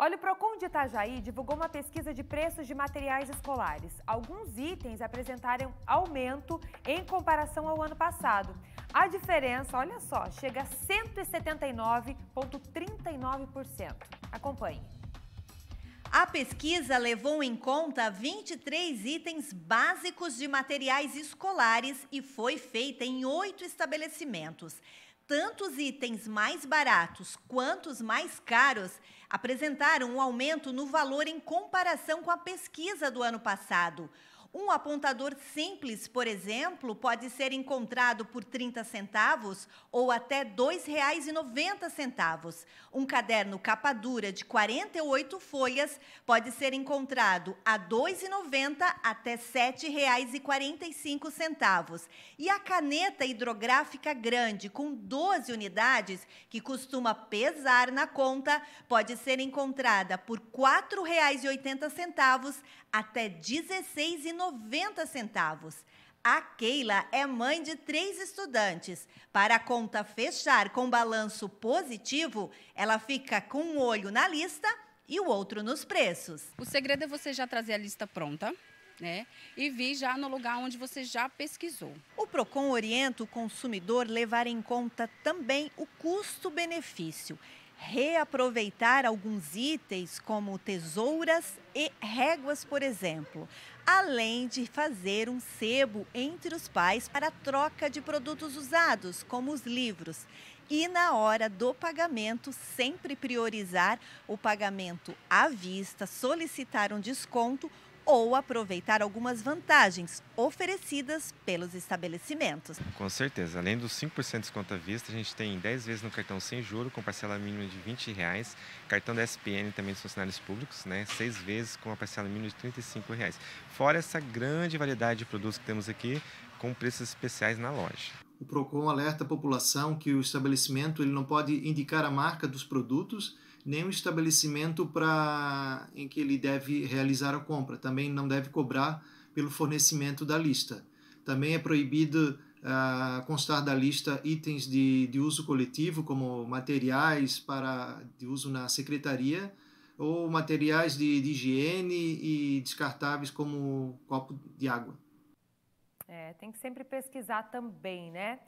Olha, o Procon de Itajaí divulgou uma pesquisa de preços de materiais escolares. Alguns itens apresentaram aumento em comparação ao ano passado. A diferença, olha só, chega a 179,39%. Acompanhe. A pesquisa levou em conta 23 itens básicos de materiais escolares e foi feita em oito estabelecimentos tantos itens mais baratos quanto os mais caros apresentaram um aumento no valor em comparação com a pesquisa do ano passado. Um apontador simples, por exemplo, pode ser encontrado por 30 centavos ou até R$ 2,90. Um caderno capa dura de 48 folhas pode ser encontrado a R$ 2,90 até R$ 7,45. E a caneta hidrográfica grande com 12 unidades, que costuma pesar na conta, pode ser encontrada por R$ 4,80 até R$ 16,90 centavos. A Keila é mãe de três estudantes. Para a conta fechar com balanço positivo, ela fica com um olho na lista e o outro nos preços. O segredo é você já trazer a lista pronta. Né? E vir já no lugar onde você já pesquisou. O Procon orienta o consumidor levar em conta também o custo-benefício reaproveitar alguns itens, como tesouras e réguas, por exemplo, além de fazer um sebo entre os pais para troca de produtos usados, como os livros. E na hora do pagamento, sempre priorizar o pagamento à vista, solicitar um desconto ou aproveitar algumas vantagens oferecidas pelos estabelecimentos. Com certeza. Além dos 5% de desconto à vista, a gente tem 10 vezes no cartão sem juro, com parcela mínima de 20 reais. Cartão da SPN também dos funcionários públicos, né? 6 vezes com a parcela mínima de 35 reais. Fora essa grande variedade de produtos que temos aqui, com preços especiais na loja. O PROCON alerta a população que o estabelecimento ele não pode indicar a marca dos produtos nenhum estabelecimento para em que ele deve realizar a compra. Também não deve cobrar pelo fornecimento da lista. Também é proibido uh, constar da lista itens de, de uso coletivo, como materiais para de uso na secretaria ou materiais de, de higiene e descartáveis como copo de água. É, tem que sempre pesquisar também, né?